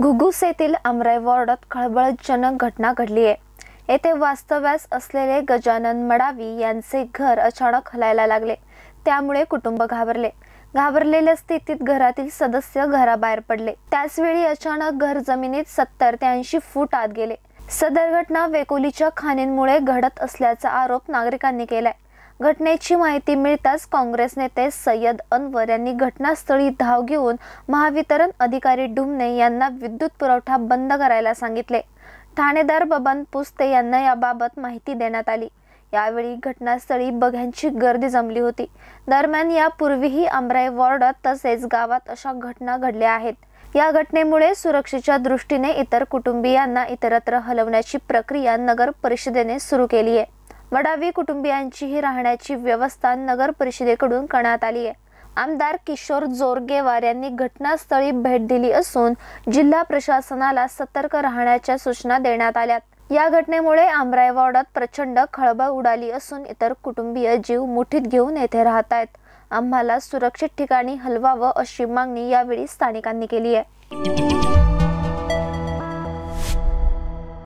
घुगुस येथील वॉर्डात खळबळजनक घटना घडली आहे येथे वास्तव्यास असलेले गजानन मडावी यांचे घर अचानक हलायला लागले त्यामुळे कुटुंब घाबरले घाबरलेल्या स्थितीत घरातील सदस्य घराबाहेर पडले त्याचवेळी अचानक घर जमिनीत सत्तर ते ऐंशी फूट आत गेले सदर घटना वेकोलीच्या खाणींमुळे घडत असल्याचा आरोप नागरिकांनी केलाय घटनेची माहिती मिळताच काँग्रेस नेते सय्यद अनवर यांनी घटनास्थळी धाव घेऊन महावितरण अधिकारी डुमने यांना विद्युत पुरवठा बंद करायला सांगितले ठाणेदार बबन पुस्ते यांना याबाबत माहिती देण्यात आली यावेळी घटनास्थळी बघ्यांची गर्दी जमली होती दरम्यान यापूर्वीही आमराई वॉर्डात तसेच गावात अशा घटना घडल्या आहेत या घटनेमुळे सुरक्षेच्या दृष्टीने इतर कुटुंबियांना इतरत्र हलवण्याची प्रक्रिया नगर परिषदेने सुरू केली आहे वडावी कुटुंबियांचीही राहण्याची व्यवस्था नगर परिषदेकडून करण्यात आली आहे आमदार किशोर जोरगेवार यांनी घटनास्थळी भेट दिली असून जिल्हा प्रशासनाला सतर्क राहण्याच्या सूचना देण्यात आल्या या घटनेमुळे आमराय वॉर्डात प्रचंड खळबळ उडाली असून इतर कुटुंबीय जीव मुठीत घेऊन येथे राहत आहेत आम्हाला सुरक्षित ठिकाणी हलवावं अशी मागणी यावेळी स्थानिकांनी केली आहे